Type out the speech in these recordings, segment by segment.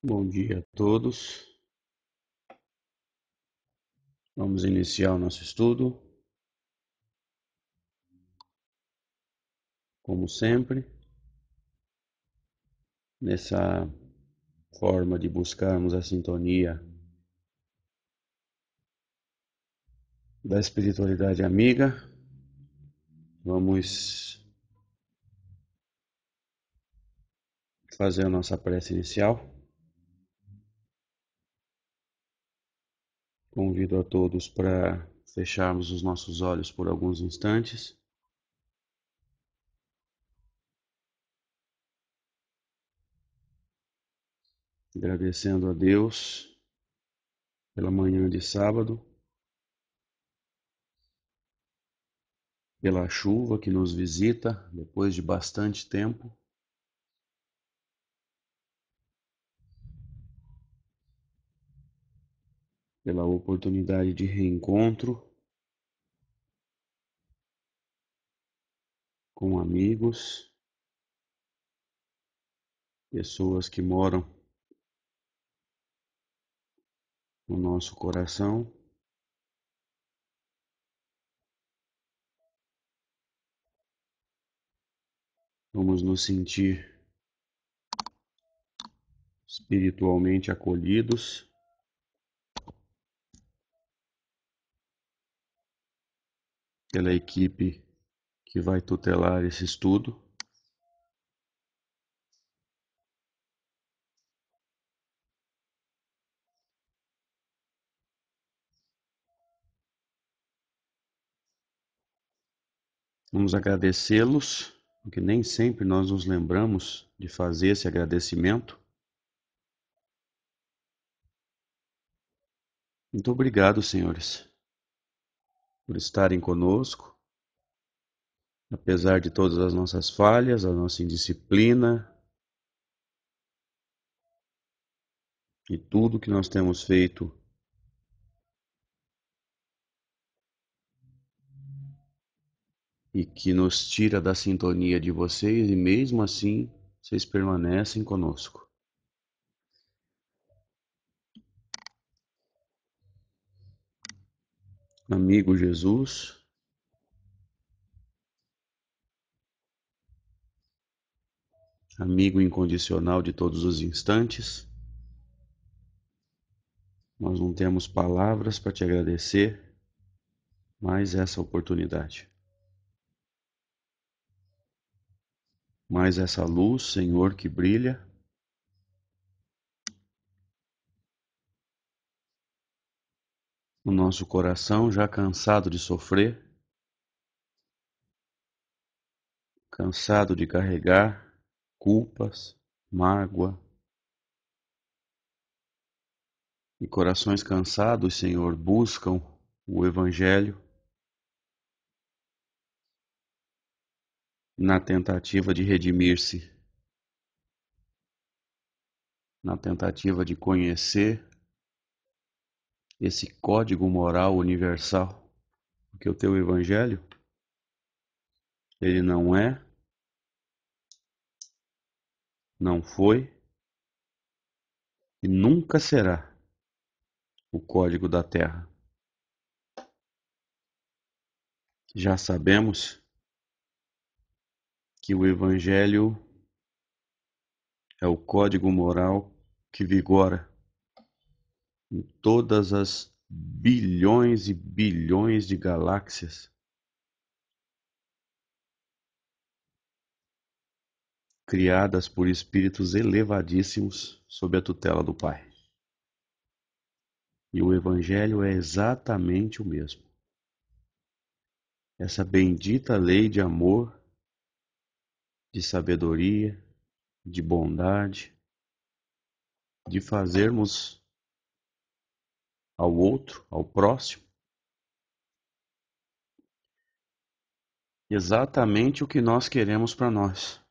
Bom dia a todos. Vamos iniciar o nosso estudo. Como sempre, nessa forma de buscarmos a sintonia da espiritualidade amiga, vamos fazer a nossa prece inicial. Convido a todos para fecharmos os nossos olhos por alguns instantes. Agradecendo a Deus pela manhã de sábado, pela chuva que nos visita depois de bastante tempo. pela oportunidade de reencontro com amigos, pessoas que moram no nosso coração. Vamos nos sentir espiritualmente acolhidos. pela equipe que vai tutelar esse estudo. Vamos agradecê-los, porque nem sempre nós nos lembramos de fazer esse agradecimento. Muito obrigado, senhores por estarem conosco, apesar de todas as nossas falhas, a nossa indisciplina e tudo que nós temos feito. E que nos tira da sintonia de vocês, e mesmo assim vocês permanecem conosco. amigo Jesus amigo incondicional de todos os instantes. Nós não temos palavras para te agradecer mais essa oportunidade. Mais essa luz, Senhor, que brilha No nosso coração já cansado de sofrer, cansado de carregar culpas, mágoa. E corações cansados, Senhor, buscam o Evangelho na tentativa de redimir-se, na tentativa de conhecer esse código moral universal, porque o teu evangelho ele não é, não foi e nunca será o código da terra. Já sabemos que o evangelho é o código moral que vigora em todas as bilhões e bilhões de galáxias. criadas por espíritos elevadíssimos sob a tutela do Pai. E o Evangelho é exatamente o mesmo. Essa bendita lei de amor, de sabedoria, de bondade, de fazermos ao outro, ao próximo. Exatamente o que nós queremos para nós.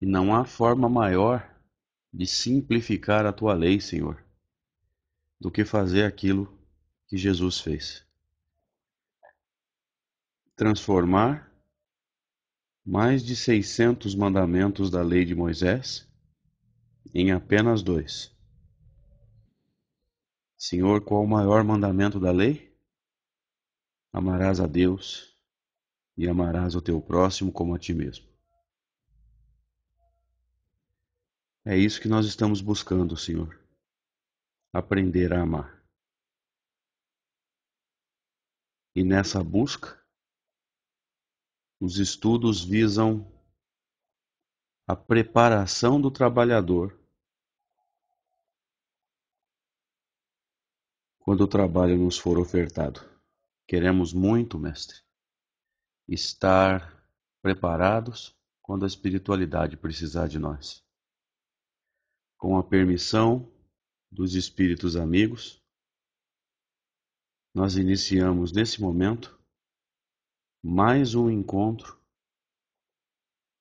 E não há forma maior de simplificar a tua lei, Senhor, do que fazer aquilo que Jesus fez transformar mais de 600 mandamentos da lei de Moisés em apenas dois. Senhor, qual o maior mandamento da lei? Amarás a Deus e amarás o teu próximo como a ti mesmo. É isso que nós estamos buscando, Senhor. Aprender a amar. E nessa busca, os estudos visam a preparação do trabalhador quando o trabalho nos for ofertado. Queremos muito, mestre, estar preparados quando a espiritualidade precisar de nós. Com a permissão dos espíritos amigos, nós iniciamos nesse momento mais um encontro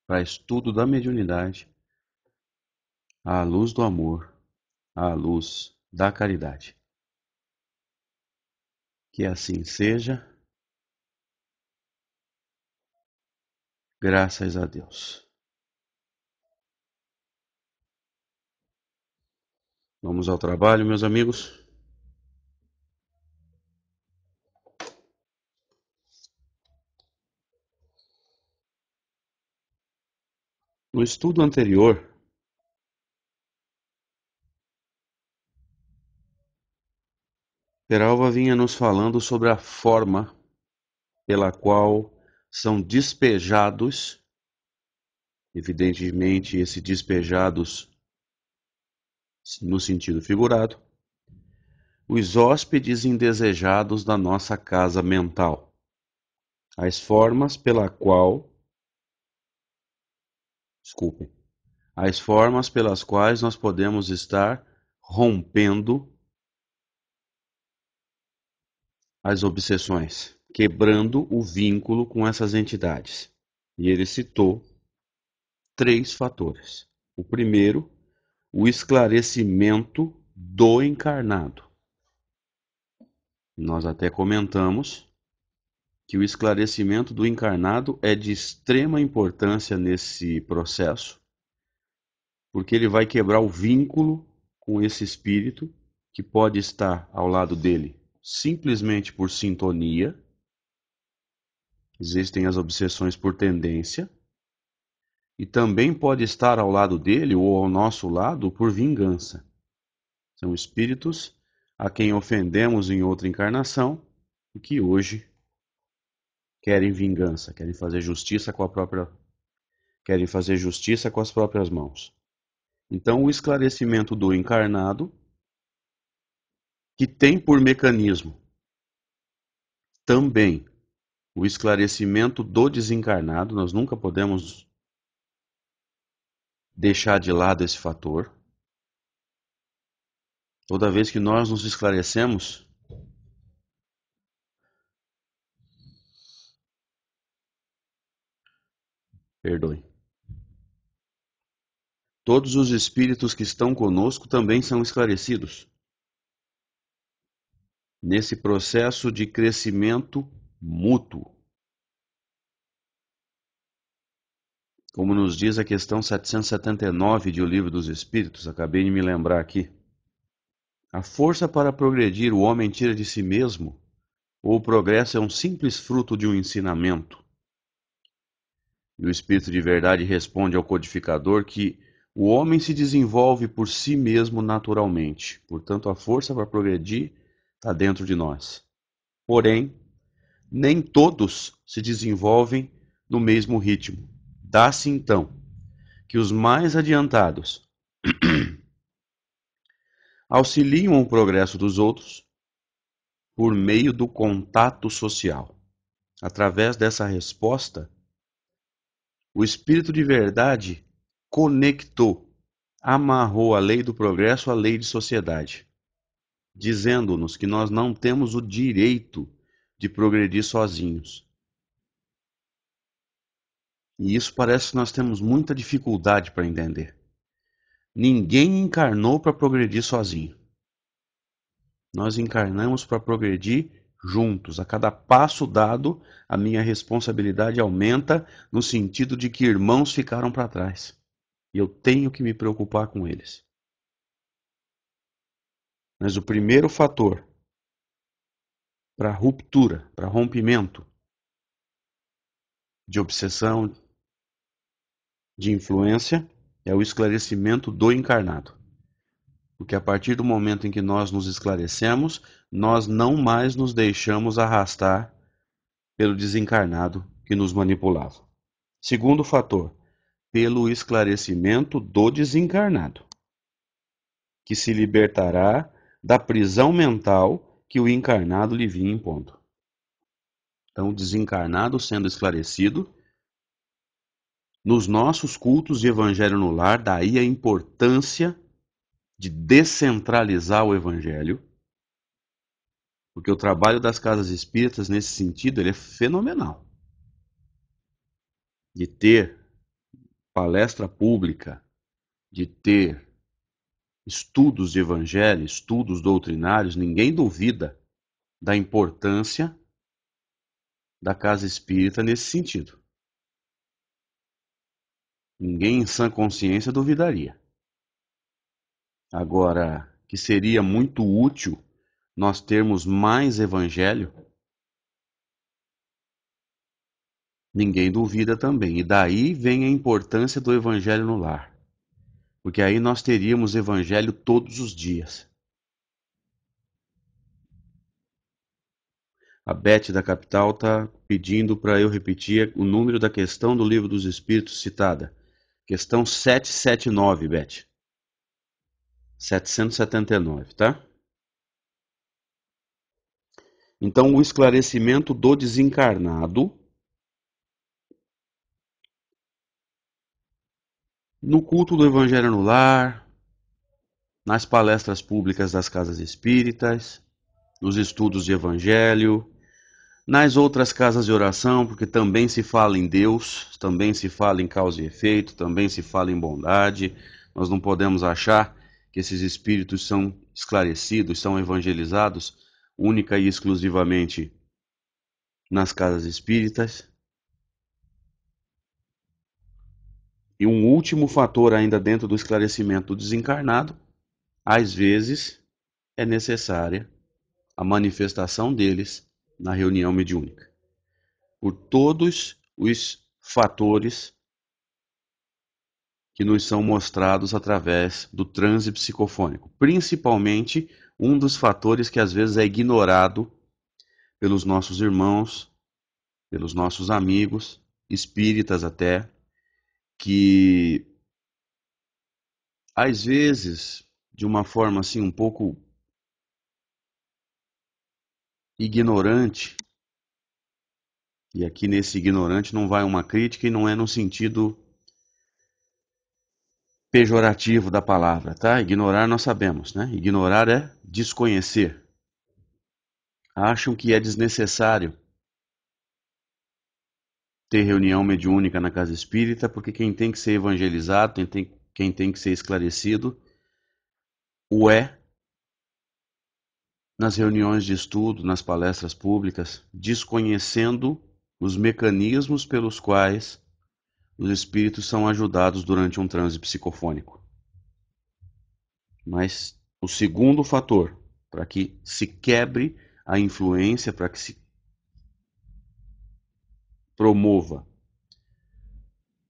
para estudo da mediunidade à luz do amor, à luz da caridade. Que assim seja. Graças a Deus. Vamos ao trabalho, meus amigos. No estudo anterior, Peralva vinha nos falando sobre a forma pela qual são despejados, evidentemente, esse despejados no sentido figurado, os hóspedes indesejados da nossa casa mental, as formas pela qual desculpem, as formas pelas quais nós podemos estar rompendo as obsessões, quebrando o vínculo com essas entidades. E ele citou três fatores. O primeiro, o esclarecimento do encarnado. Nós até comentamos que o esclarecimento do encarnado é de extrema importância nesse processo, porque ele vai quebrar o vínculo com esse espírito que pode estar ao lado dele simplesmente por sintonia. Existem as obsessões por tendência. E também pode estar ao lado dele ou ao nosso lado por vingança. São espíritos a quem ofendemos em outra encarnação e que hoje querem vingança, querem fazer justiça com a própria querem fazer justiça com as próprias mãos. Então, o esclarecimento do encarnado que tem por mecanismo também o esclarecimento do desencarnado, nós nunca podemos deixar de lado esse fator. Toda vez que nós nos esclarecemos, perdoe. Todos os espíritos que estão conosco também são esclarecidos. Nesse processo de crescimento mútuo. Como nos diz a questão 779 de O Livro dos Espíritos, acabei de me lembrar aqui. A força para progredir o homem tira de si mesmo, ou o progresso é um simples fruto de um ensinamento? E o Espírito de Verdade responde ao codificador que o homem se desenvolve por si mesmo naturalmente, portanto, a força para progredir está dentro de nós. Porém, nem todos se desenvolvem no mesmo ritmo. Dá-se então que os mais adiantados auxiliam o progresso dos outros por meio do contato social. Através dessa resposta, o Espírito de verdade conectou, amarrou a lei do progresso à lei de sociedade, dizendo-nos que nós não temos o direito de progredir sozinhos. E isso parece que nós temos muita dificuldade para entender. Ninguém encarnou para progredir sozinho. Nós encarnamos para progredir juntos. A cada passo dado, a minha responsabilidade aumenta no sentido de que irmãos ficaram para trás. E eu tenho que me preocupar com eles. Mas o primeiro fator para ruptura, para rompimento de obsessão, de influência, é o esclarecimento do encarnado. Porque a partir do momento em que nós nos esclarecemos, nós não mais nos deixamos arrastar pelo desencarnado que nos manipulava. Segundo fator, pelo esclarecimento do desencarnado, que se libertará da prisão mental que o encarnado lhe vinha impondo. Então, o desencarnado sendo esclarecido, nos nossos cultos de Evangelho no Lar, daí a importância de descentralizar o evangelho, porque o trabalho das casas espíritas nesse sentido ele é fenomenal. De ter palestra pública, de ter estudos de evangelho, estudos doutrinários, ninguém duvida da importância da casa espírita nesse sentido. Ninguém em sã consciência duvidaria. Agora, que seria muito útil nós termos mais evangelho? Ninguém duvida também. E daí vem a importância do evangelho no lar. Porque aí nós teríamos evangelho todos os dias. A Beth da Capital está pedindo para eu repetir o número da questão do Livro dos Espíritos citada. Questão 779, Beth. 779, tá? Então, o esclarecimento do desencarnado no culto do Evangelho no Lar, nas palestras públicas das casas espíritas, nos estudos de Evangelho, nas outras casas de oração, porque também se fala em Deus, também se fala em causa e efeito, também se fala em bondade. Nós não podemos achar que esses espíritos são esclarecidos, são evangelizados única e exclusivamente nas casas espíritas. E um último fator ainda dentro do esclarecimento do desencarnado, às vezes é necessária a manifestação deles na reunião mediúnica. Por todos os fatores que nos são mostrados através do transe psicofônico, principalmente um dos fatores que às vezes é ignorado pelos nossos irmãos, pelos nossos amigos, espíritas até, que às vezes, de uma forma assim um pouco ignorante, e aqui nesse ignorante não vai uma crítica e não é no sentido pejorativo da palavra, tá? Ignorar nós sabemos, né? Ignorar é desconhecer. Acham que é desnecessário ter reunião mediúnica na casa espírita, porque quem tem que ser evangelizado, quem tem, quem tem que ser esclarecido, o é nas reuniões de estudo, nas palestras públicas, desconhecendo os mecanismos pelos quais os espíritos são ajudados durante um transe psicofônico. Mas o segundo fator para que se quebre a influência, para que se promova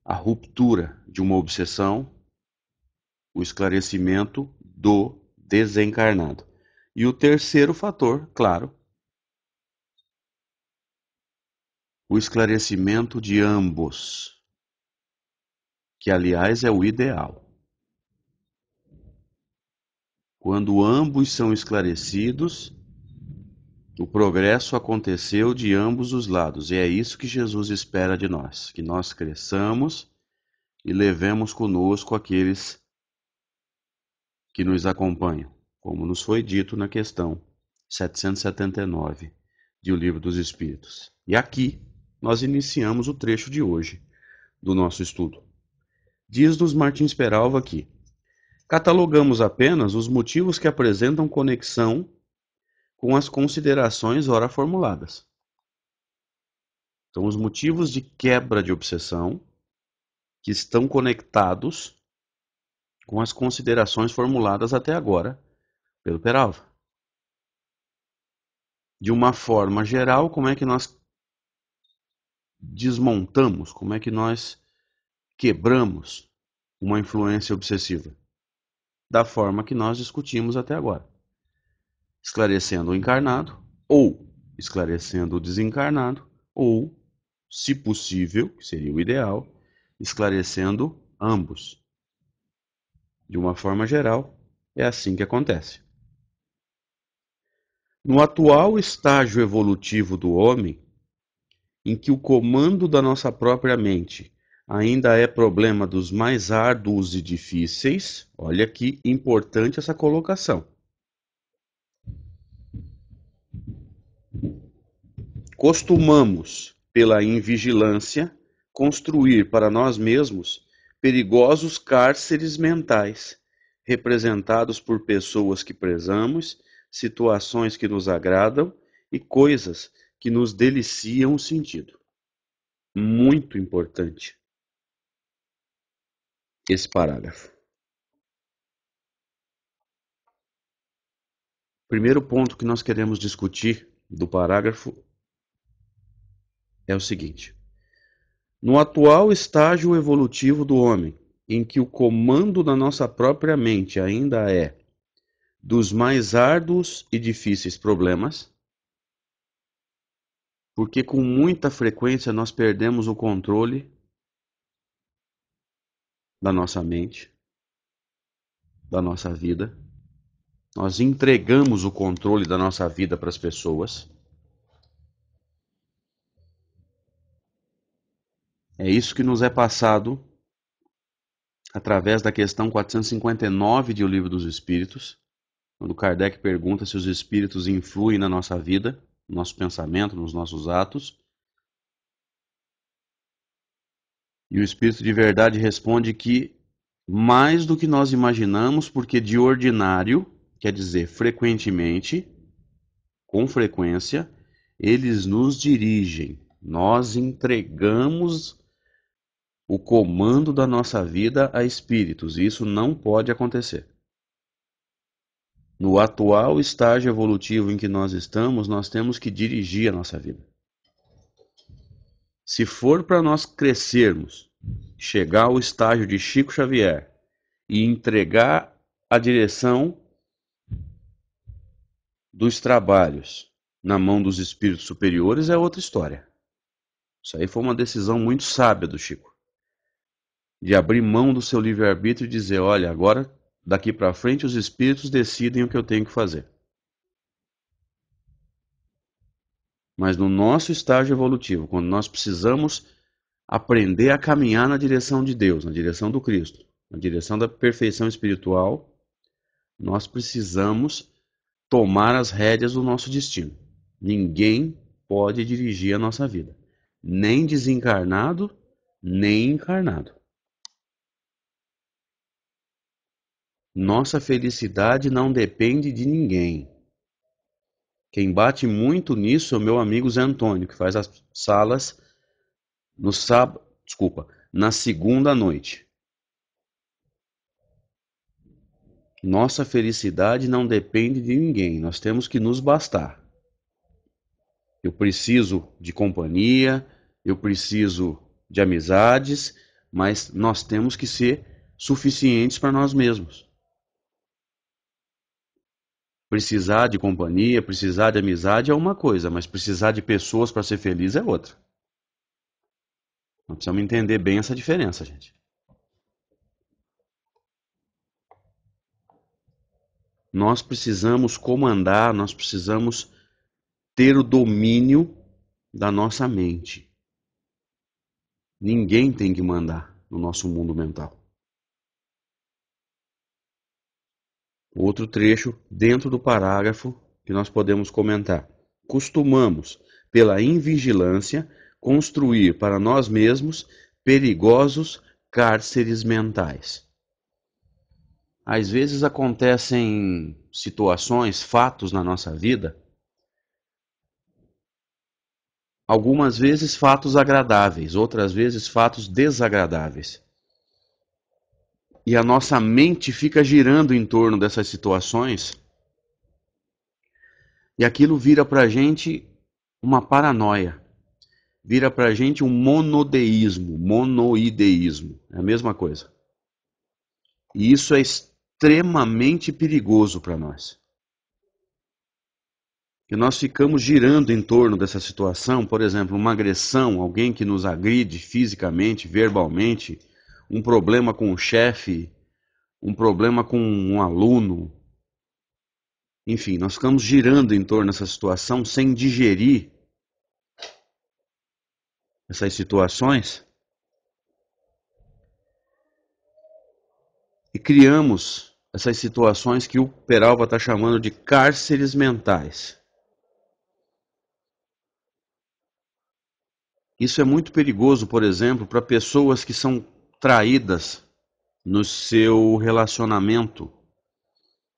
a ruptura de uma obsessão, o esclarecimento do desencarnado. E o terceiro fator, claro, o esclarecimento de ambos que aliás é o ideal. Quando ambos são esclarecidos, o progresso aconteceu de ambos os lados, e é isso que Jesus espera de nós: que nós cresçamos e levemos conosco aqueles que nos acompanham, como nos foi dito na questão 779 de O Livro dos Espíritos. E aqui nós iniciamos o trecho de hoje do nosso estudo. Diz-nos Martins Peralva aqui. Catalogamos apenas os motivos que apresentam conexão com as considerações ora formuladas. Então, os motivos de quebra de obsessão que estão conectados com as considerações formuladas até agora pelo Peralva. De uma forma geral, como é que nós desmontamos, como é que nós quebramos uma influência obsessiva, da forma que nós discutimos até agora, esclarecendo o encarnado ou esclarecendo o desencarnado ou, se possível, que seria o ideal, esclarecendo ambos. De uma forma geral, é assim que acontece. No atual estágio evolutivo do homem, em que o comando da nossa própria mente ainda é problema dos mais árduos e difíceis. Olha que importante essa colocação. Costumamos, pela invigilância, construir para nós mesmos perigosos cárceres mentais, representados por pessoas que prezamos, situações que nos agradam e coisas que nos deliciam o sentido. Muito importante esse parágrafo. O primeiro ponto que nós queremos discutir do parágrafo é o seguinte: No atual estágio evolutivo do homem, em que o comando da nossa própria mente ainda é dos mais árduos e difíceis problemas, porque com muita frequência nós perdemos o controle da nossa mente, da nossa vida. Nós entregamos o controle da nossa vida para as pessoas. É isso que nos é passado através da questão 459 de O Livro dos Espíritos, quando Kardec pergunta se os espíritos influem na nossa vida, no nosso pensamento, nos nossos atos. E o Espírito de verdade responde que mais do que nós imaginamos, porque de ordinário, quer dizer frequentemente, com frequência, eles nos dirigem. Nós entregamos o comando da nossa vida a espíritos. E isso não pode acontecer. No atual estágio evolutivo em que nós estamos, nós temos que dirigir a nossa vida. Se for para nós crescermos, chegar ao estágio de Chico Xavier e entregar a direção dos trabalhos na mão dos espíritos superiores é outra história. Isso aí foi uma decisão muito sábia do Chico. De abrir mão do seu livre-arbítrio e dizer: olha, agora daqui para frente os espíritos decidem o que eu tenho que fazer. Mas no nosso estágio evolutivo, quando nós precisamos aprender a caminhar na direção de Deus, na direção do Cristo, na direção da perfeição espiritual, nós precisamos tomar as rédeas do nosso destino. Ninguém pode dirigir a nossa vida, nem desencarnado, nem encarnado. Nossa felicidade não depende de ninguém. Quem bate muito nisso é o meu amigo Zé Antônio, que faz as salas no sábado, desculpa, na segunda noite. Nossa felicidade não depende de ninguém, nós temos que nos bastar. Eu preciso de companhia, eu preciso de amizades, mas nós temos que ser suficientes para nós mesmos. Precisar de companhia, precisar de amizade é uma coisa, mas precisar de pessoas para ser feliz é outra. Nós precisamos entender bem essa diferença, gente. Nós precisamos comandar, nós precisamos ter o domínio da nossa mente. Ninguém tem que mandar no nosso mundo mental. outro trecho dentro do parágrafo que nós podemos comentar. Costumamos, pela invigilância, construir para nós mesmos perigosos cárceres mentais. Às vezes acontecem situações, fatos na nossa vida, algumas vezes fatos agradáveis, outras vezes fatos desagradáveis e a nossa mente fica girando em torno dessas situações, e aquilo vira para gente uma paranoia, vira para gente um monodeísmo, monoideísmo, é a mesma coisa. E isso é extremamente perigoso para nós. Que nós ficamos girando em torno dessa situação, por exemplo, uma agressão, alguém que nos agride fisicamente, verbalmente, um problema com o chefe, um problema com um aluno. Enfim, nós ficamos girando em torno dessa situação sem digerir essas situações e criamos essas situações que o Peralva está chamando de cárceres mentais. Isso é muito perigoso, por exemplo, para pessoas que são traídas no seu relacionamento,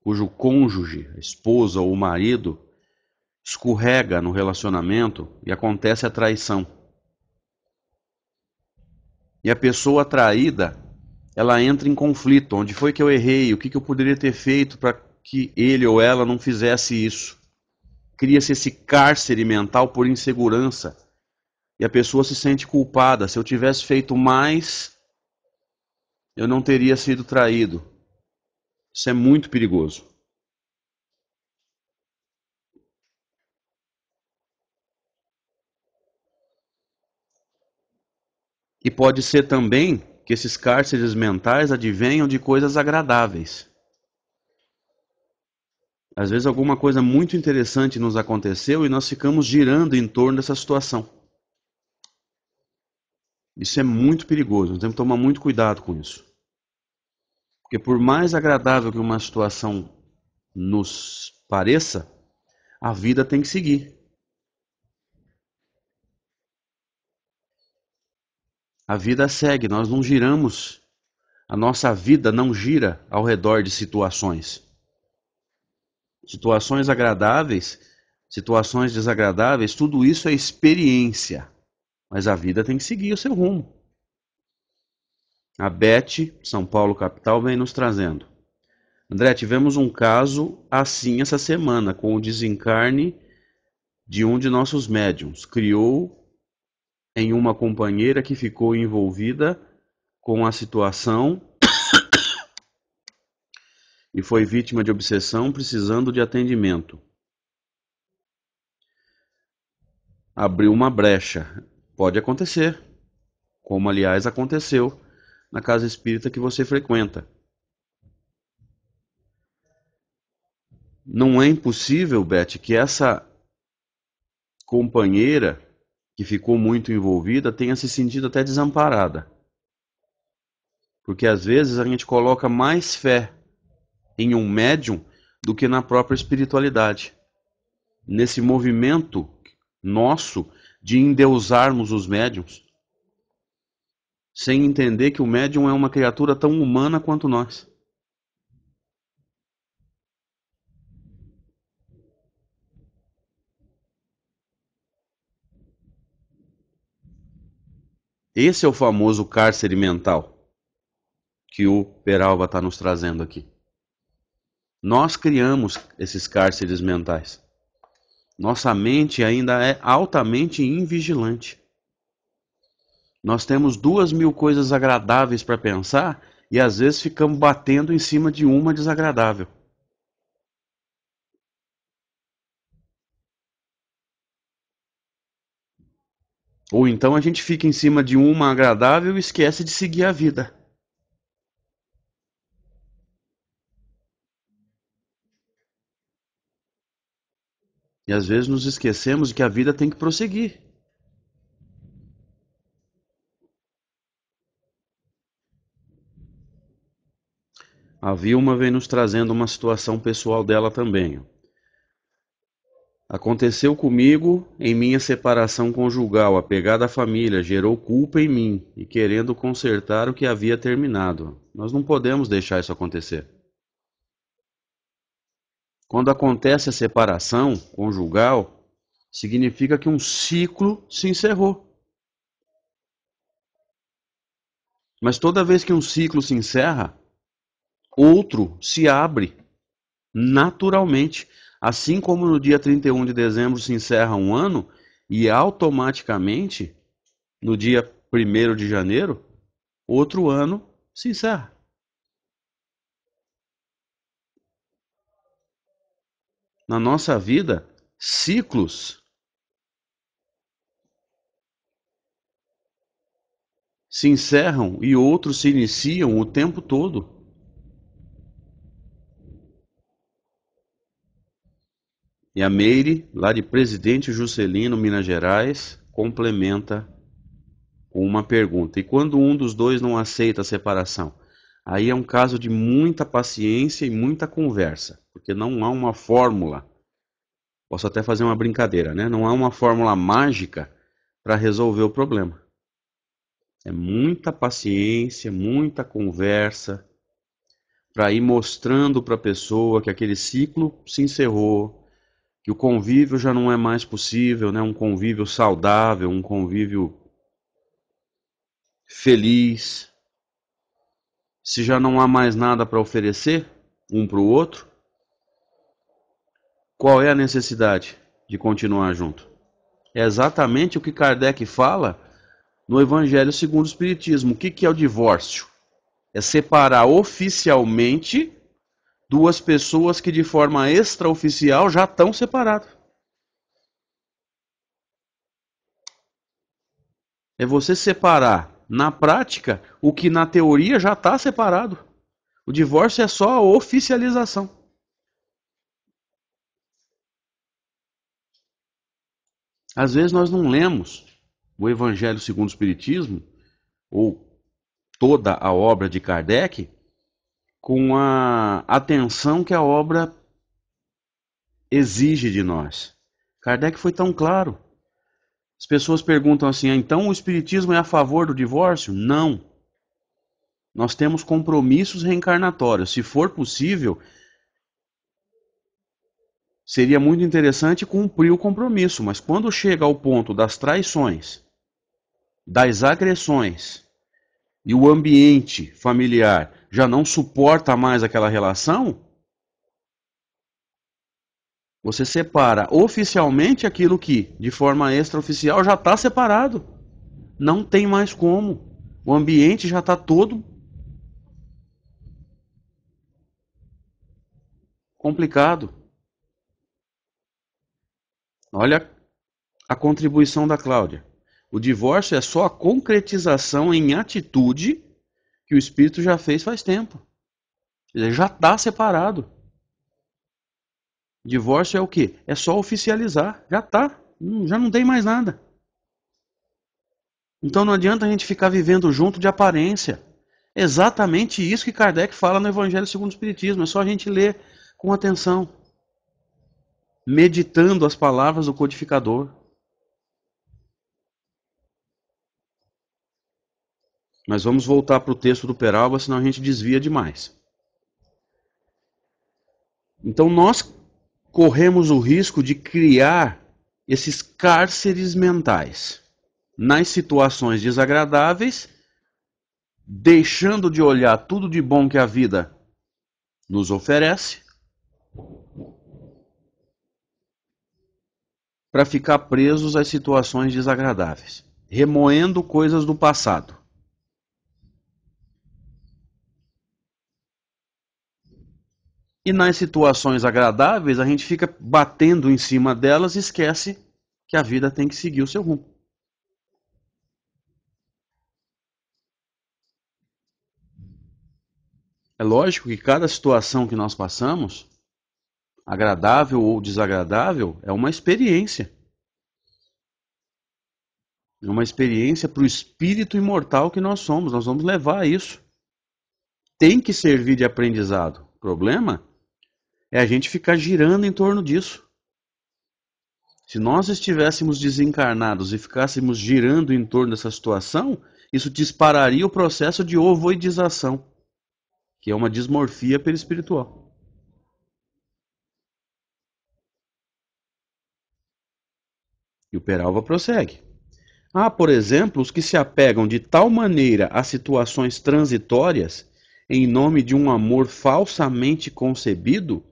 cujo cônjuge, esposa ou marido escorrega no relacionamento e acontece a traição. E a pessoa traída, ela entra em conflito, onde foi que eu errei, o que, que eu poderia ter feito para que ele ou ela não fizesse isso. Cria-se esse cárcere mental por insegurança. E a pessoa se sente culpada. Se eu tivesse feito mais, eu não teria sido traído. Isso é muito perigoso. E pode ser também que esses cárceres mentais advenham de coisas agradáveis. Às vezes alguma coisa muito interessante nos aconteceu e nós ficamos girando em torno dessa situação. Isso é muito perigoso, nós temos que tomar muito cuidado com isso. Porque por mais agradável que uma situação nos pareça, a vida tem que seguir. A vida segue, nós não giramos. A nossa vida não gira ao redor de situações. Situações agradáveis, situações desagradáveis, tudo isso é experiência. Mas a vida tem que seguir o seu rumo. A Beth, São Paulo capital, vem nos trazendo. André, tivemos um caso assim essa semana, com o desencarne de um de nossos médiums. Criou em uma companheira que ficou envolvida com a situação e foi vítima de obsessão, precisando de atendimento. Abriu uma brecha. Pode acontecer, como aliás aconteceu na casa espírita que você frequenta. Não é impossível, Beth, que essa companheira que ficou muito envolvida tenha se sentido até desamparada. Porque às vezes a gente coloca mais fé em um médium do que na própria espiritualidade. Nesse movimento nosso de endeusarmos os médiums sem entender que o médium é uma criatura tão humana quanto nós. Esse é o famoso cárcere mental que o Peralba está nos trazendo aqui. Nós criamos esses cárceres mentais. Nossa mente ainda é altamente invigilante. Nós temos duas mil coisas agradáveis para pensar e às vezes ficamos batendo em cima de uma desagradável. Ou então a gente fica em cima de uma agradável e esquece de seguir a vida. E às vezes nos esquecemos de que a vida tem que prosseguir. A Vilma vem nos trazendo uma situação pessoal dela também. Aconteceu comigo em minha separação conjugal. A pegada à família gerou culpa em mim e querendo consertar o que havia terminado. Nós não podemos deixar isso acontecer. Quando acontece a separação conjugal, significa que um ciclo se encerrou. Mas toda vez que um ciclo se encerra, outro se abre naturalmente. Assim como no dia 31 de dezembro se encerra um ano, e automaticamente, no dia 1 de janeiro, outro ano se encerra. Na nossa vida, ciclos se encerram e outros se iniciam o tempo todo. E a Meire, lá de Presidente Juscelino, Minas Gerais, complementa com uma pergunta. E quando um dos dois não aceita a separação? Aí é um caso de muita paciência e muita conversa, porque não há uma fórmula. Posso até fazer uma brincadeira, né? Não há uma fórmula mágica para resolver o problema. É muita paciência, muita conversa para ir mostrando para a pessoa que aquele ciclo se encerrou, que o convívio já não é mais possível, né? Um convívio saudável, um convívio feliz. Se já não há mais nada para oferecer um para o outro, qual é a necessidade de continuar junto? É exatamente o que Kardec fala no Evangelho segundo o Espiritismo. O que, que é o divórcio? É separar oficialmente duas pessoas que de forma extraoficial já estão separadas. É você separar na prática o que na teoria já está separado. O divórcio é só a oficialização. Às vezes nós não lemos o Evangelho segundo o Espiritismo ou toda a obra de Kardec com a atenção que a obra exige de nós. Kardec foi tão claro. As pessoas perguntam assim: ah, então o Espiritismo é a favor do divórcio? Não. Nós temos compromissos reencarnatórios. Se for possível, seria muito interessante cumprir o compromisso, mas quando chega ao ponto das traições, das agressões, e o ambiente familiar já não suporta mais aquela relação, você separa oficialmente aquilo que, de forma extraoficial, já está separado. Não tem mais como. O ambiente já está todo complicado. Olha a contribuição da Cláudia. O divórcio é só a concretização em atitude que o espírito já fez faz tempo. Ele já está separado. Divórcio é o que? É só oficializar. Já está. Hum, já não tem mais nada. Então não adianta a gente ficar vivendo junto de aparência. Exatamente isso que Kardec fala no Evangelho segundo o Espiritismo. É só a gente ler com atenção, meditando as palavras do codificador. Mas vamos voltar para o texto do Peralva, senão a gente desvia demais. Então nós corremos o risco de criar esses cárceres mentais nas situações desagradáveis, deixando de olhar tudo de bom que a vida nos oferece, para ficar presos às situações desagradáveis, remoendo coisas do passado. E nas situações agradáveis, a gente fica batendo em cima delas e esquece que a vida tem que seguir o seu rumo. É lógico que cada situação que nós passamos, agradável ou desagradável, é uma experiência. É uma experiência para o espírito imortal que nós somos. Nós vamos levar isso. Tem que servir de aprendizado. O problema é a gente ficar girando em torno disso. Se nós estivéssemos desencarnados e ficássemos girando em torno dessa situação, isso dispararia o processo de ovoidização, que é uma dismorfia perispiritual. E o Peralva prossegue. Há, ah, por exemplo, os que se apegam de tal maneira a situações transitórias, em nome de um amor falsamente concebido,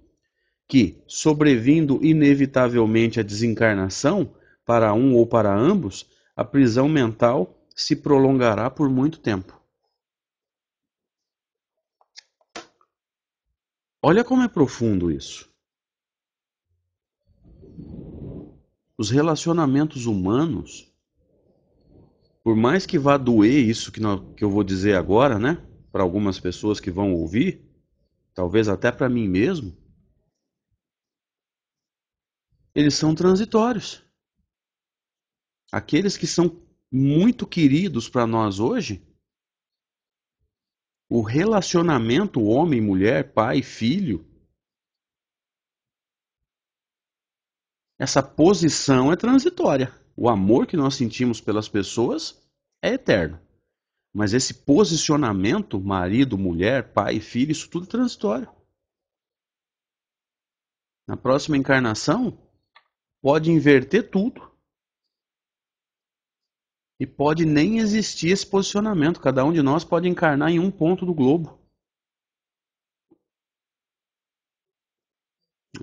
que, sobrevindo inevitavelmente a desencarnação, para um ou para ambos, a prisão mental se prolongará por muito tempo. Olha como é profundo isso. Os relacionamentos humanos, por mais que vá doer isso que, que eu vou dizer agora, né? Para algumas pessoas que vão ouvir, talvez até para mim mesmo eles são transitórios. Aqueles que são muito queridos para nós hoje, o relacionamento homem, mulher, pai, filho, essa posição é transitória. O amor que nós sentimos pelas pessoas é eterno. Mas esse posicionamento, marido, mulher, pai, filho, isso tudo é transitório. Na próxima encarnação, pode inverter tudo e pode nem existir esse posicionamento. Cada um de nós pode encarnar em um ponto do globo.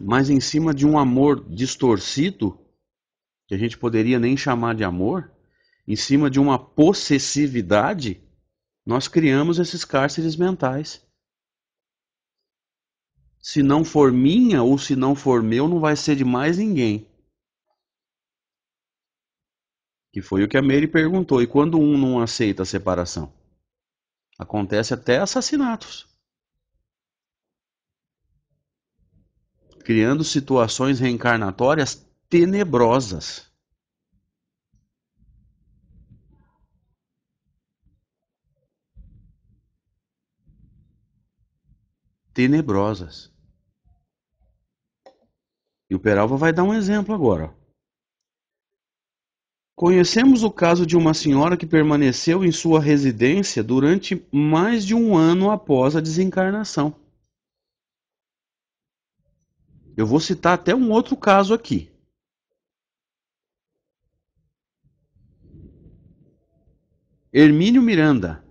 Mas em cima de um amor distorcido, que a gente poderia nem chamar de amor, em cima de uma possessividade, nós criamos esses cárceres mentais. Se não for minha ou se não for meu, não vai ser de mais ninguém. Que foi o que a Mary perguntou. E quando um não aceita a separação? Acontece até assassinatos. Criando situações reencarnatórias tenebrosas. Tenebrosas. E o Peralva vai dar um exemplo agora. Conhecemos o caso de uma senhora que permaneceu em sua residência durante mais de um ano após a desencarnação. Eu vou citar até um outro caso aqui. Hermínio Miranda,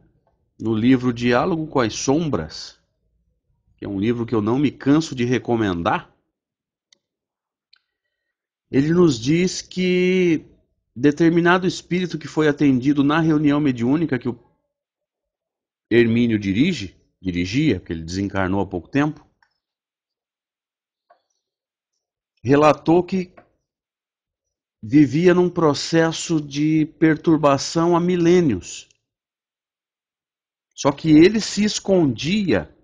no livro Diálogo com as Sombras, que é um livro que eu não me canso de recomendar, ele nos diz que determinado espírito que foi atendido na reunião mediúnica que o Hermínio dirige, dirigia, porque ele desencarnou há pouco tempo, relatou que vivia num processo de perturbação há milênios. Só que ele se escondia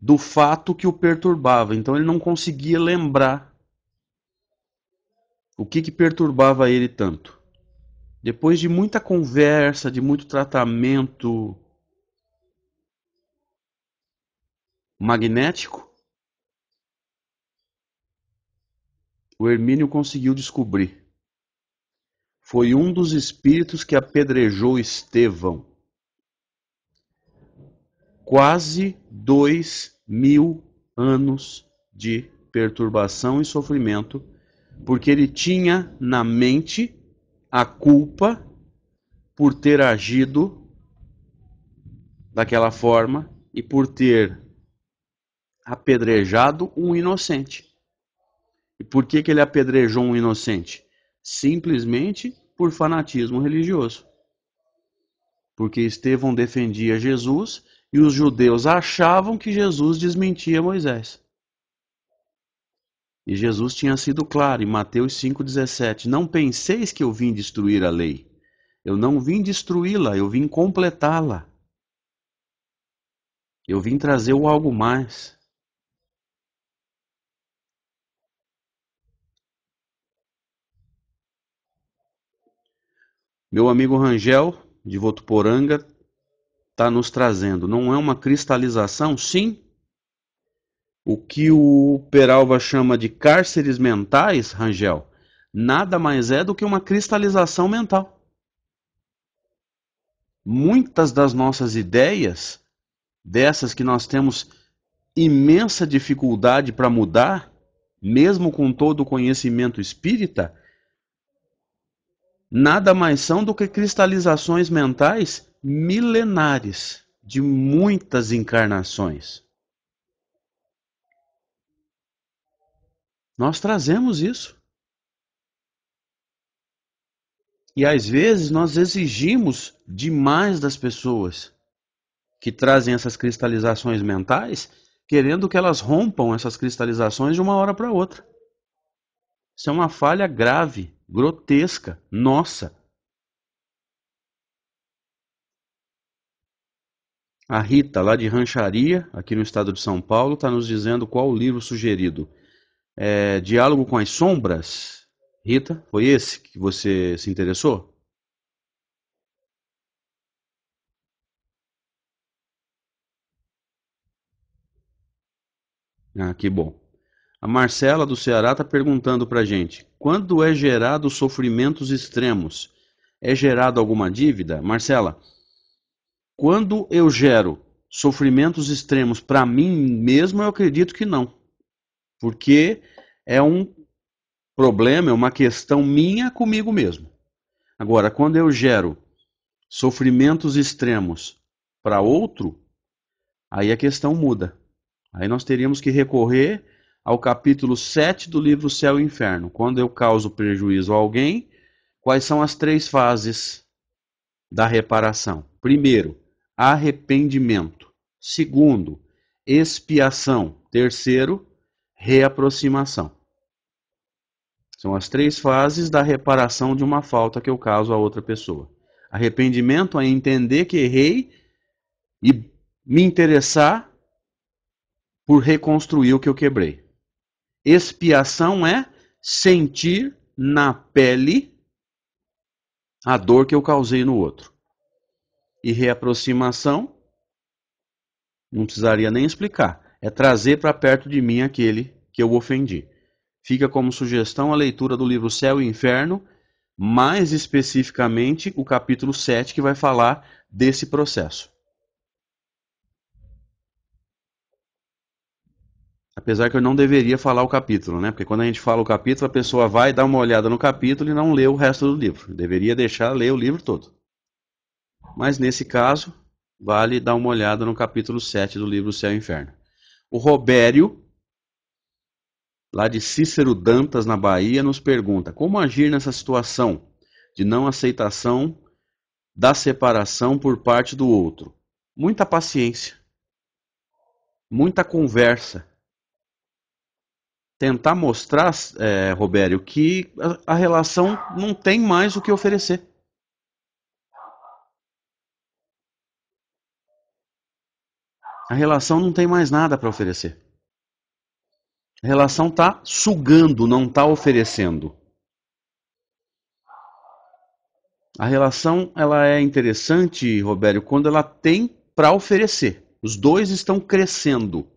do fato que o perturbava, então ele não conseguia lembrar o que, que perturbava ele tanto? Depois de muita conversa, de muito tratamento magnético, o Hermínio conseguiu descobrir. Foi um dos espíritos que apedrejou Estevão. Quase dois mil anos de perturbação e sofrimento porque ele tinha na mente a culpa por ter agido daquela forma e por ter apedrejado um inocente. E por que, que ele apedrejou um inocente? Simplesmente por fanatismo religioso. Porque Estevão defendia Jesus e os judeus achavam que Jesus desmentia Moisés. E Jesus tinha sido claro em Mateus 5,17: Não penseis que eu vim destruir a lei. Eu não vim destruí-la, eu vim completá-la. Eu vim trazer o algo mais. Meu amigo Rangel, de Votuporanga, está nos trazendo. Não é uma cristalização? Sim, o que o Peralva chama de cárceres mentais, Rangel, nada mais é do que uma cristalização mental. Muitas das nossas ideias, dessas que nós temos imensa dificuldade para mudar, mesmo com todo o conhecimento espírita, nada mais são do que cristalizações mentais milenares de muitas encarnações. Nós trazemos isso. E às vezes nós exigimos demais das pessoas que trazem essas cristalizações mentais, querendo que elas rompam essas cristalizações de uma hora para outra. Isso é uma falha grave, grotesca, nossa. A Rita, lá de Rancharia, aqui no estado de São Paulo, está nos dizendo qual o livro sugerido é, Diálogo com as Sombras. Rita, foi esse que você se interessou? Ah, que bom. A Marcela do Ceará está perguntando para gente: quando é gerado sofrimentos extremos, é gerado alguma dívida? Marcela, quando eu gero sofrimentos extremos para mim mesmo, eu acredito que não. Porque é um problema, é uma questão minha comigo mesmo. Agora, quando eu gero sofrimentos extremos para outro, aí a questão muda. Aí nós teríamos que recorrer ao capítulo 7 do livro Céu e Inferno. Quando eu causo prejuízo a alguém, quais são as três fases da reparação? Primeiro, arrependimento. Segundo, expiação. Terceiro, reaproximação. São as três fases da reparação de uma falta que eu causo a outra pessoa. Arrependimento é entender que errei e me interessar por reconstruir o que eu quebrei. Expiação é sentir na pele a dor que eu causei no outro. E reaproximação, não precisaria nem explicar é trazer para perto de mim aquele que eu ofendi. Fica como sugestão a leitura do livro Céu e Inferno, mais especificamente o capítulo 7, que vai falar desse processo. Apesar que eu não deveria falar o capítulo, né? Porque quando a gente fala o capítulo, a pessoa vai dar uma olhada no capítulo e não lê o resto do livro. Deveria deixar ler o livro todo. Mas nesse caso, vale dar uma olhada no capítulo 7 do livro Céu e Inferno. O Robério, lá de Cícero Dantas, na Bahia, nos pergunta: como agir nessa situação de não aceitação da separação por parte do outro? Muita paciência, muita conversa. Tentar mostrar, é, Robério, que a relação não tem mais o que oferecer. a relação não tem mais nada para oferecer. A relação está sugando, não está oferecendo. A relação ela é interessante, Robério, quando ela tem para oferecer. Os dois estão crescendo.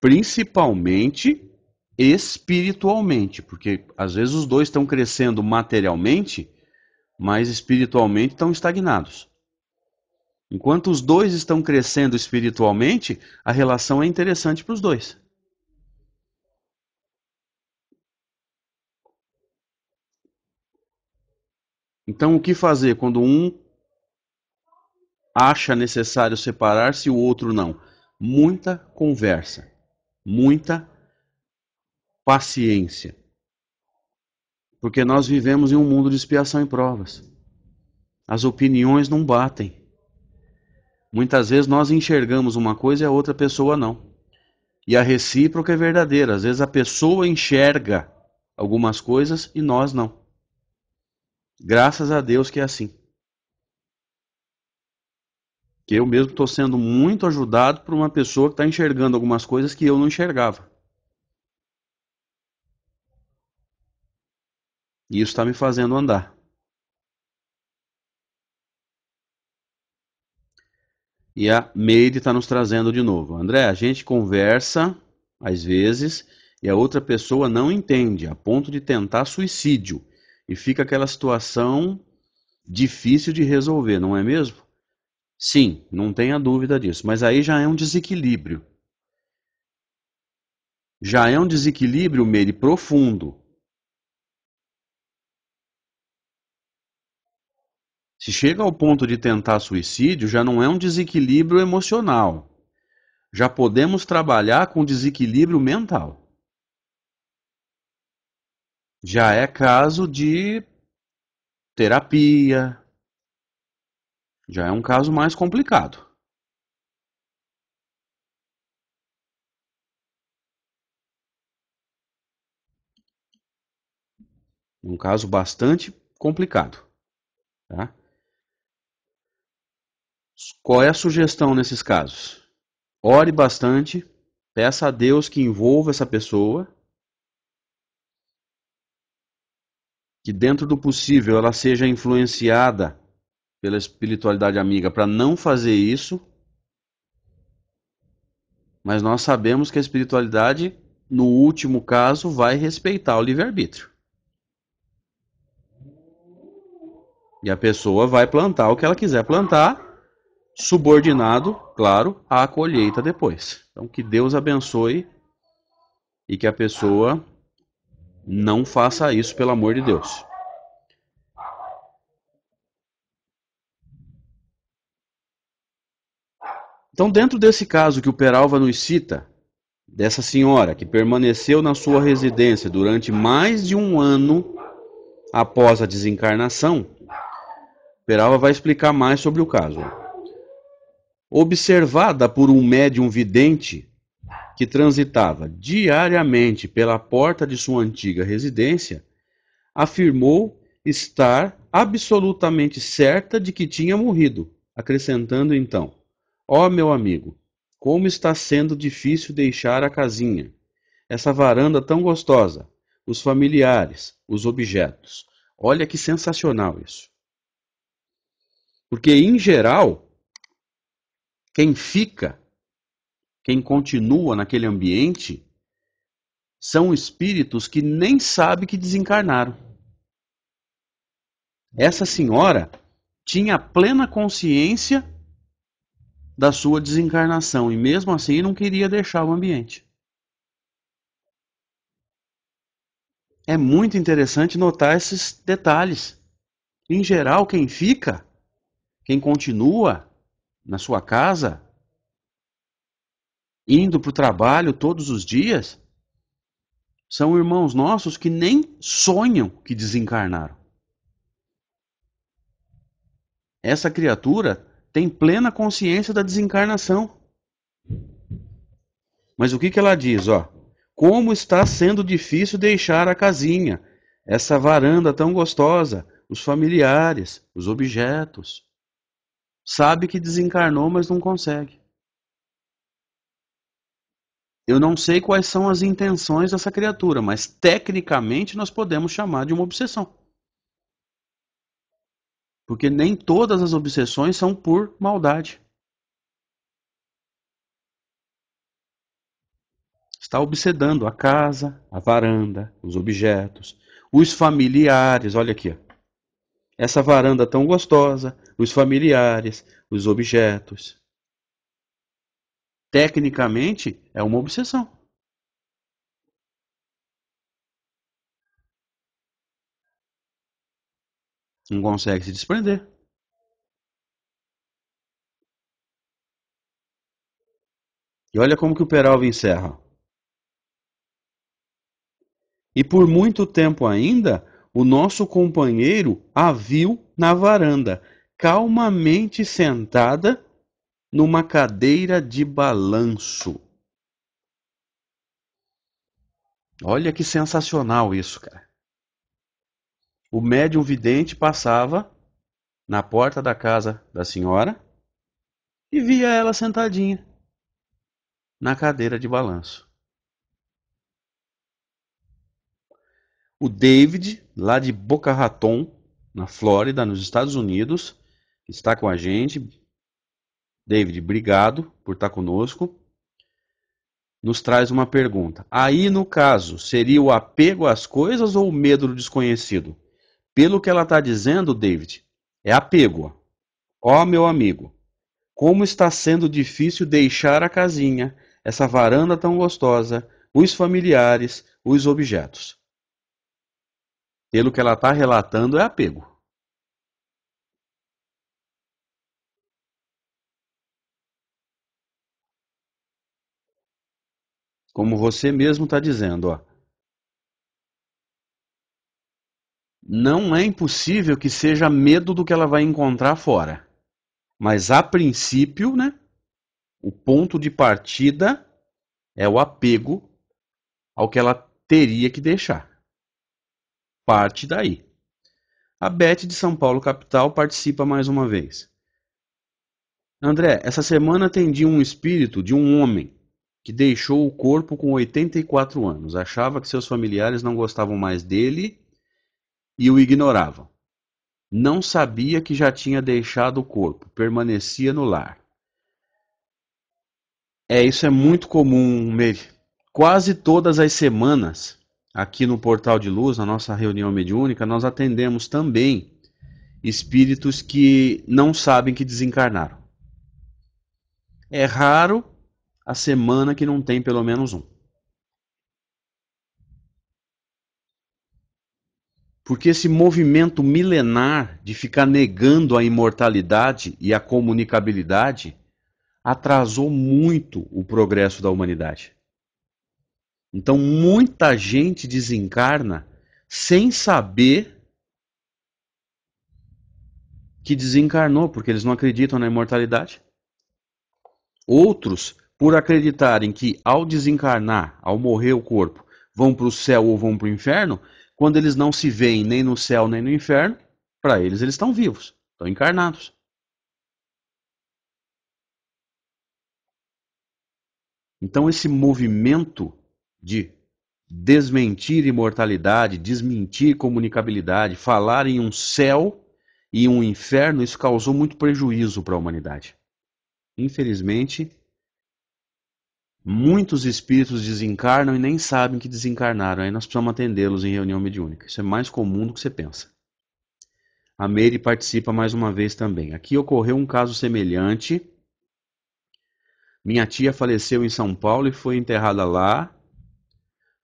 Principalmente espiritualmente, porque às vezes os dois estão crescendo materialmente, mas espiritualmente estão estagnados. Enquanto os dois estão crescendo espiritualmente, a relação é interessante para os dois. Então, o que fazer quando um acha necessário separar-se e o outro não? Muita conversa, muita paciência. Porque nós vivemos em um mundo de expiação e provas. As opiniões não batem. Muitas vezes nós enxergamos uma coisa e a outra pessoa não. E a recíproca é verdadeira. Às vezes a pessoa enxerga algumas coisas e nós não. Graças a Deus que é assim. Que eu mesmo estou sendo muito ajudado por uma pessoa que está enxergando algumas coisas que eu não enxergava. E isso está me fazendo andar. E a Meide está nos trazendo de novo. André, a gente conversa, às vezes, e a outra pessoa não entende, a ponto de tentar suicídio. E fica aquela situação difícil de resolver, não é mesmo? Sim, não tenha dúvida disso. Mas aí já é um desequilíbrio. Já é um desequilíbrio, Meire, profundo. Se chega ao ponto de tentar suicídio, já não é um desequilíbrio emocional. Já podemos trabalhar com desequilíbrio mental. Já é caso de terapia. Já é um caso mais complicado. Um caso bastante complicado. Tá? Qual é a sugestão nesses casos? Ore bastante, peça a Deus que envolva essa pessoa, que dentro do possível ela seja influenciada pela espiritualidade amiga para não fazer isso. Mas nós sabemos que a espiritualidade, no último caso, vai respeitar o livre-arbítrio. E a pessoa vai plantar o que ela quiser plantar subordinado, claro, à colheita depois. Então, que Deus abençoe e que a pessoa não faça isso, pelo amor de Deus. Então, dentro desse caso que o Peralva nos cita, dessa senhora que permaneceu na sua residência durante mais de um ano após a desencarnação, Peralva vai explicar mais sobre o caso observada por um médium vidente que transitava diariamente pela porta de sua antiga residência, afirmou estar absolutamente certa de que tinha morrido, acrescentando então: Ó oh, meu amigo, como está sendo difícil deixar a casinha, essa varanda tão gostosa, os familiares, os objetos. Olha que sensacional isso. Porque, em geral, quem fica, quem continua naquele ambiente, são espíritos que nem sabe que desencarnaram. Essa senhora tinha plena consciência da sua desencarnação e mesmo assim não queria deixar o ambiente. É muito interessante notar esses detalhes. Em geral, quem fica, quem continua, na sua casa? Indo para o trabalho todos os dias? São irmãos nossos que nem sonham que desencarnaram. Essa criatura tem plena consciência da desencarnação. Mas o que, que ela diz? Ó, como está sendo difícil deixar a casinha, essa varanda tão gostosa, os familiares, os objetos. Sabe que desencarnou, mas não consegue. Eu não sei quais são as intenções dessa criatura, mas tecnicamente nós podemos chamar de uma obsessão. Porque nem todas as obsessões são por maldade. Está obsedando a casa, a varanda, os objetos, os familiares. Olha aqui. Ó. Essa varanda tão gostosa, os familiares, os objetos. Tecnicamente, é uma obsessão. Não consegue se desprender. E olha como que o Peralva encerra. E por muito tempo ainda, o nosso companheiro a viu na varanda, calmamente sentada numa cadeira de balanço. Olha que sensacional isso, cara. O médium vidente passava na porta da casa da senhora e via ela sentadinha na cadeira de balanço. o David, lá de Boca Raton, na Flórida, nos Estados Unidos, está com a gente. David, obrigado por estar conosco. Nos traz uma pergunta. Aí, no caso, seria o apego às coisas ou o medo do desconhecido? Pelo que ela está dizendo, David, é apego. Ó, oh, meu amigo, como está sendo difícil deixar a casinha, essa varanda tão gostosa, os familiares, os objetos. Pelo que ela está relatando, é apego. Como você mesmo está dizendo, ó. Não é impossível que seja medo do que ela vai encontrar fora. Mas a princípio, né? O ponto de partida é o apego ao que ela teria que deixar parte daí. A Beth de São Paulo Capital participa mais uma vez. André, essa semana atendi um espírito de um homem que deixou o corpo com 84 anos. Achava que seus familiares não gostavam mais dele e o ignoravam. Não sabia que já tinha deixado o corpo, permanecia no lar. É, isso é muito comum, Mary. Quase todas as semanas aqui no Portal de Luz, na nossa reunião mediúnica, nós atendemos também espíritos que não sabem que desencarnaram. É raro a semana que não tem pelo menos um. Porque esse movimento milenar de ficar negando a imortalidade e a comunicabilidade atrasou muito o progresso da humanidade. Então, muita gente desencarna sem saber que desencarnou, porque eles não acreditam na imortalidade. Outros, por acreditarem que ao desencarnar, ao morrer o corpo, vão para o céu ou vão para o inferno, quando eles não se veem nem no céu nem no inferno, para eles eles estão vivos, estão encarnados. Então esse movimento de desmentir imortalidade, desmentir comunicabilidade, falar em um céu e um inferno, isso causou muito prejuízo para a humanidade. Infelizmente, muitos espíritos desencarnam e nem sabem que desencarnaram. Aí nós precisamos atendê-los em reunião mediúnica. Isso é mais comum do que você pensa. A Meire participa mais uma vez também. Aqui ocorreu um caso semelhante. Minha tia faleceu em São Paulo e foi enterrada lá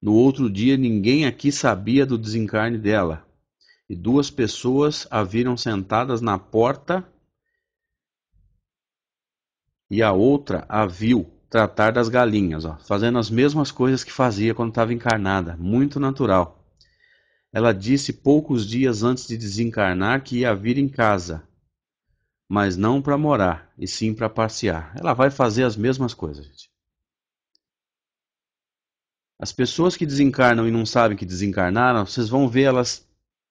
no outro dia, ninguém aqui sabia do desencarne dela. E duas pessoas a viram sentadas na porta e a outra a viu tratar das galinhas, ó, fazendo as mesmas coisas que fazia quando estava encarnada, muito natural. Ela disse poucos dias antes de desencarnar que ia vir em casa, mas não para morar, e sim para passear. Ela vai fazer as mesmas coisas, gente. As pessoas que desencarnam e não sabem que desencarnaram, vocês vão ver elas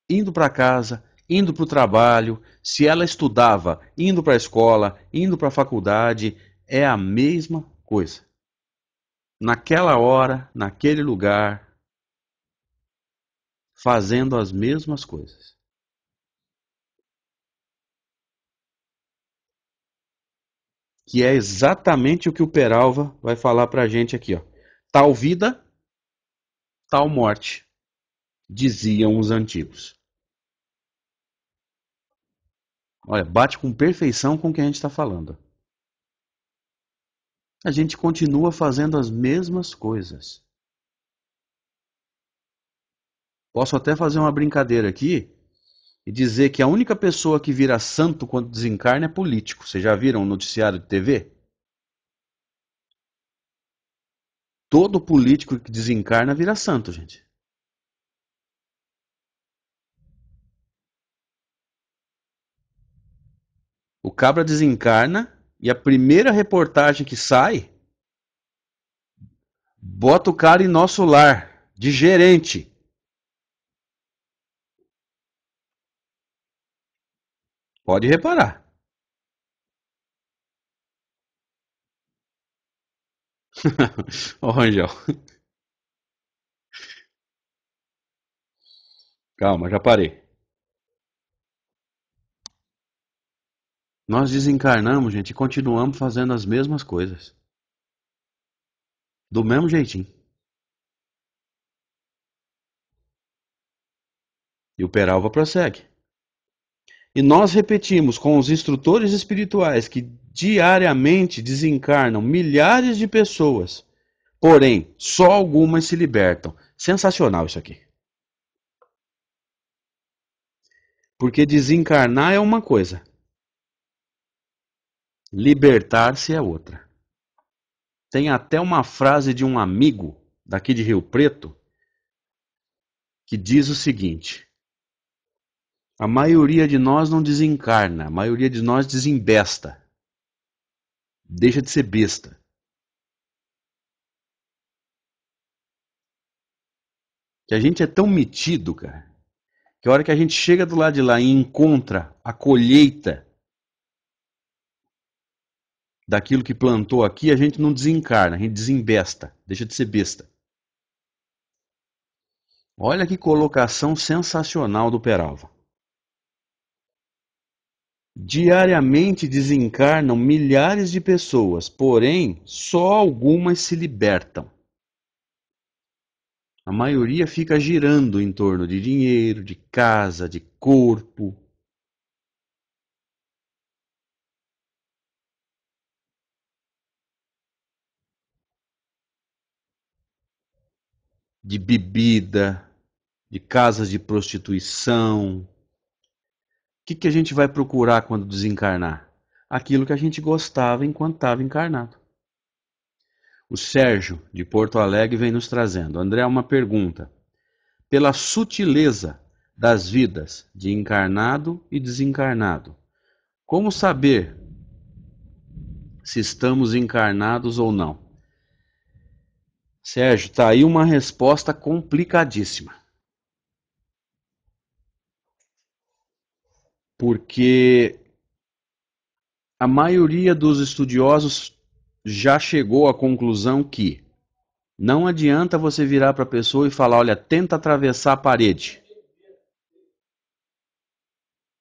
indo para casa, indo para o trabalho, se ela estudava, indo para a escola, indo para a faculdade, é a mesma coisa. Naquela hora, naquele lugar, fazendo as mesmas coisas. Que é exatamente o que o Peralva vai falar para a gente aqui. Ó. Tal vida tal morte, diziam os antigos. Olha, bate com perfeição com o que a gente está falando. A gente continua fazendo as mesmas coisas. Posso até fazer uma brincadeira aqui e dizer que a única pessoa que vira santo quando desencarna é político. Vocês já viram o noticiário de TV? Todo político que desencarna vira santo, gente. O cabra desencarna e a primeira reportagem que sai bota o cara em nosso lar de gerente. Pode reparar. Ó, Rangel. Calma, já parei. Nós desencarnamos, gente, e continuamos fazendo as mesmas coisas. Do mesmo jeitinho. E o Peralva prossegue. E nós repetimos com os instrutores espirituais que diariamente desencarnam milhares de pessoas, porém só algumas se libertam. Sensacional isso aqui. Porque desencarnar é uma coisa, libertar-se é outra. Tem até uma frase de um amigo daqui de Rio Preto que diz o seguinte: A maioria de nós não desencarna, a maioria de nós desembesta. Deixa de ser besta que a gente é tão metido, cara, que a hora que a gente chega do lado de lá e encontra a colheita daquilo que plantou aqui, a gente não desencarna, a gente desembesta, deixa de ser besta. Olha que colocação sensacional do Peralva. Diariamente desencarnam milhares de pessoas, porém só algumas se libertam. A maioria fica girando em torno de dinheiro, de casa, de corpo. De bebida, de casas de prostituição, que, que a gente vai procurar quando desencarnar? Aquilo que a gente gostava enquanto estava encarnado. O Sérgio, de Porto Alegre, vem nos trazendo. André, uma pergunta. Pela sutileza das vidas de encarnado e desencarnado, como saber se estamos encarnados ou não? Sérgio, está aí uma resposta complicadíssima. porque a maioria dos estudiosos já chegou à conclusão que não adianta você virar para a pessoa e falar: olha, tenta atravessar a parede.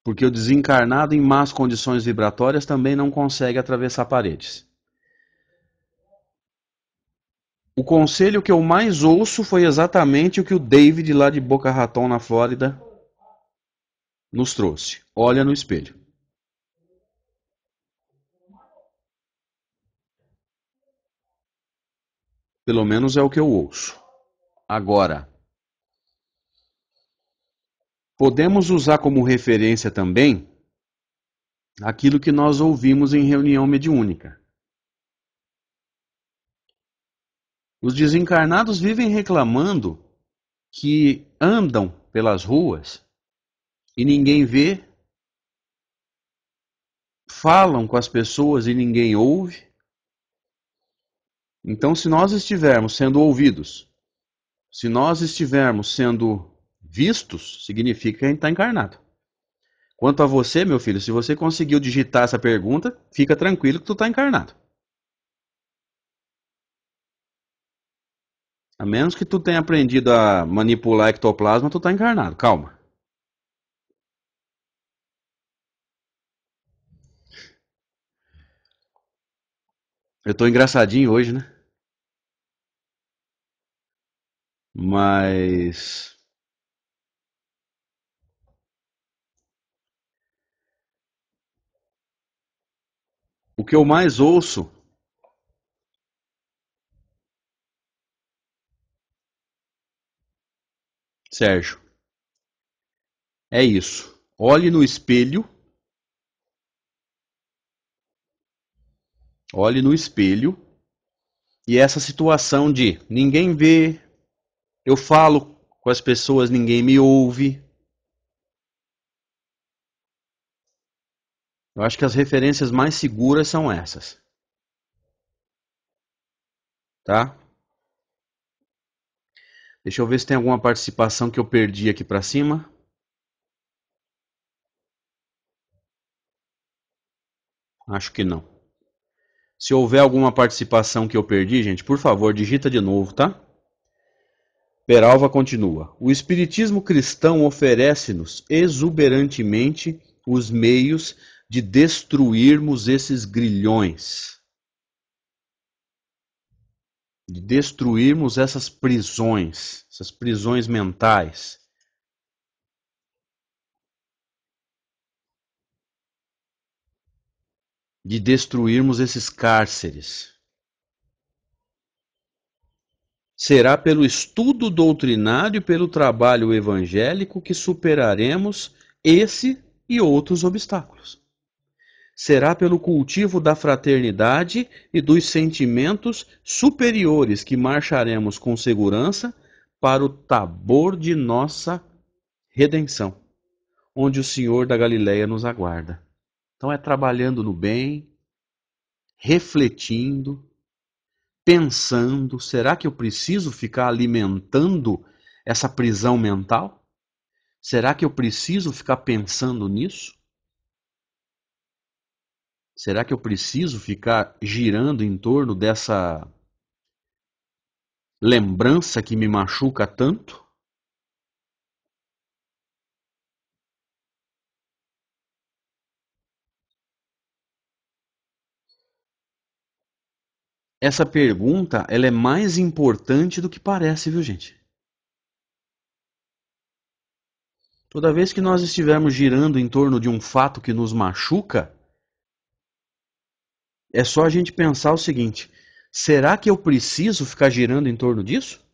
Porque o desencarnado em más condições vibratórias também não consegue atravessar paredes. O conselho que eu mais ouço foi exatamente o que o David, lá de Boca Raton, na Flórida, nos trouxe. Olha no espelho. Pelo menos é o que eu ouço. Agora, podemos usar como referência também aquilo que nós ouvimos em reunião mediúnica. Os desencarnados vivem reclamando que andam pelas ruas e ninguém vê, falam com as pessoas e ninguém ouve. Então, se nós estivermos sendo ouvidos, se nós estivermos sendo vistos, significa que a gente está encarnado. Quanto a você, meu filho, se você conseguiu digitar essa pergunta, fica tranquilo que tu está encarnado. A menos que tu tenha aprendido a manipular ectoplasma, tu está encarnado. Calma. Eu tô engraçadinho hoje, né? Mas. O que eu mais ouço Sérgio, é isso. Olhe no espelho olhe no espelho e essa situação de ninguém vê, eu falo com as pessoas, ninguém me ouve. Eu acho que as referências mais seguras são essas. Tá? Deixa eu ver se tem alguma participação que eu perdi aqui para cima. Acho que não. Se houver alguma participação que eu perdi, gente, por favor, digita de novo, tá? Peralva continua: O espiritismo cristão oferece-nos exuberantemente os meios de destruirmos esses grilhões, de destruirmos essas prisões, essas prisões mentais de destruirmos esses cárceres. Será pelo estudo doutrinário e pelo trabalho evangélico que superaremos esse e outros obstáculos. Será pelo cultivo da fraternidade e dos sentimentos superiores que marcharemos com segurança para o tabor de nossa redenção, onde o Senhor da Galileia nos aguarda. Então é trabalhando no bem, refletindo, pensando: será que eu preciso ficar alimentando essa prisão mental? Será que eu preciso ficar pensando nisso? Será que eu preciso ficar girando em torno dessa lembrança que me machuca tanto? essa pergunta ela é mais importante do que parece, viu gente? Toda vez que nós estivermos girando em torno de um fato que nos machuca, é só a gente pensar o seguinte: será que eu preciso ficar girando em torno disso?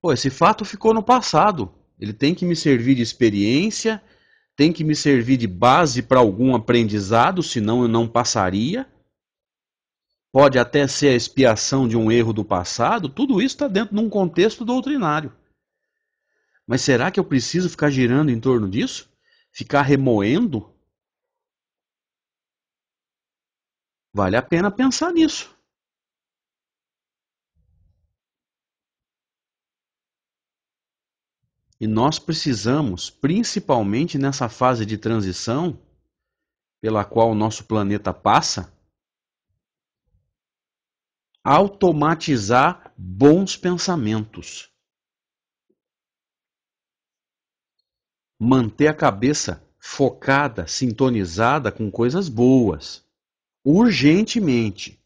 Pô, esse fato ficou no passado. Ele tem que me servir de experiência, tem que me servir de base para algum aprendizado, senão eu não passaria pode até ser a expiação de um erro do passado, tudo isso está dentro de um contexto doutrinário. Mas será que eu preciso ficar girando em torno disso? Ficar remoendo? Vale a pena pensar nisso. E nós precisamos, principalmente nessa fase de transição pela qual o nosso planeta passa, automatizar bons pensamentos. Manter a cabeça focada, sintonizada com coisas boas, urgentemente.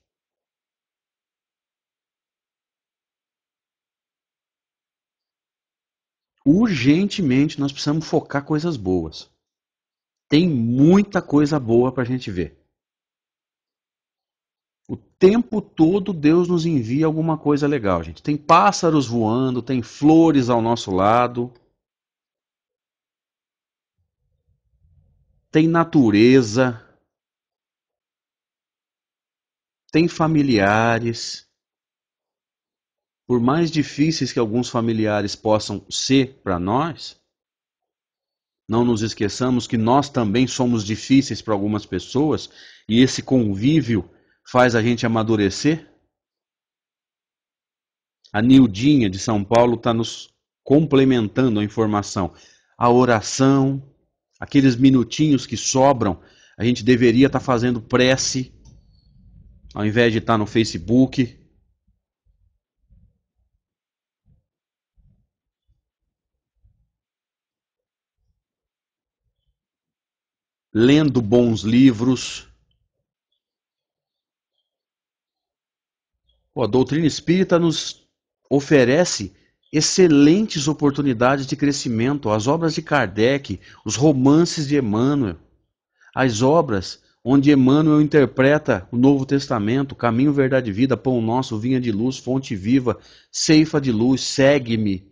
Urgentemente nós precisamos focar coisas boas. Tem muita coisa boa para a gente ver. O tempo todo Deus nos envia alguma coisa legal, gente. Tem pássaros voando, tem flores ao nosso lado. Tem natureza. Tem familiares. Por mais difíceis que alguns familiares possam ser para nós, não nos esqueçamos que nós também somos difíceis para algumas pessoas e esse convívio faz a gente amadurecer. A Nildinha de São Paulo está nos complementando a informação. A oração, aqueles minutinhos que sobram, a gente deveria estar tá fazendo prece, ao invés de estar tá no Facebook. Lendo bons livros. a doutrina espírita nos oferece excelentes oportunidades de crescimento. As obras de Kardec, os romances de Emmanuel, as obras onde Emmanuel interpreta o Novo Testamento, caminho, verdade e vida, pão nosso, vinha de luz, fonte viva, ceifa de luz, segue-me.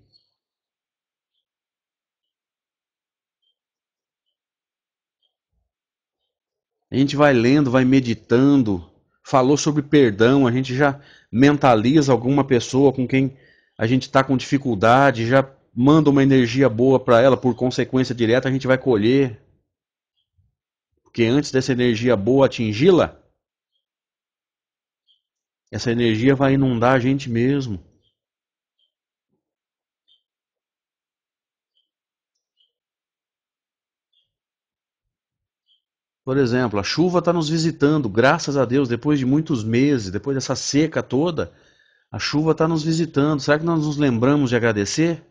A gente vai lendo, vai meditando, falou sobre perdão, a gente já mentaliza alguma pessoa com quem a gente está com dificuldade, já manda uma energia boa para ela, por consequência direta a gente vai colher. Porque antes dessa energia boa atingi-la, essa energia vai inundar a gente mesmo. Por exemplo, a chuva está nos visitando, graças a Deus, depois de muitos meses, depois dessa seca toda, a chuva está nos visitando. Será que nós nos lembramos de agradecer?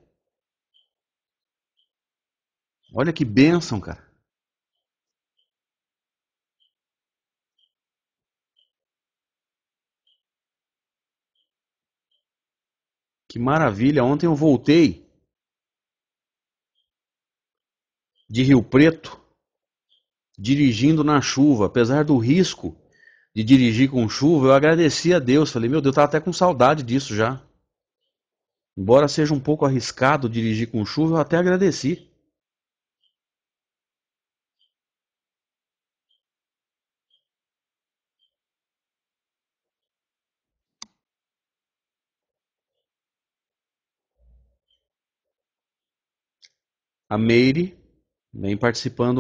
Olha que bênção, cara. Que maravilha! Ontem eu voltei de Rio Preto dirigindo na chuva, apesar do risco de dirigir com chuva, eu agradeci a Deus. Falei, meu Deus, eu estava até com saudade disso já. Embora seja um pouco arriscado dirigir com chuva, eu até agradeci. A Meire vem participando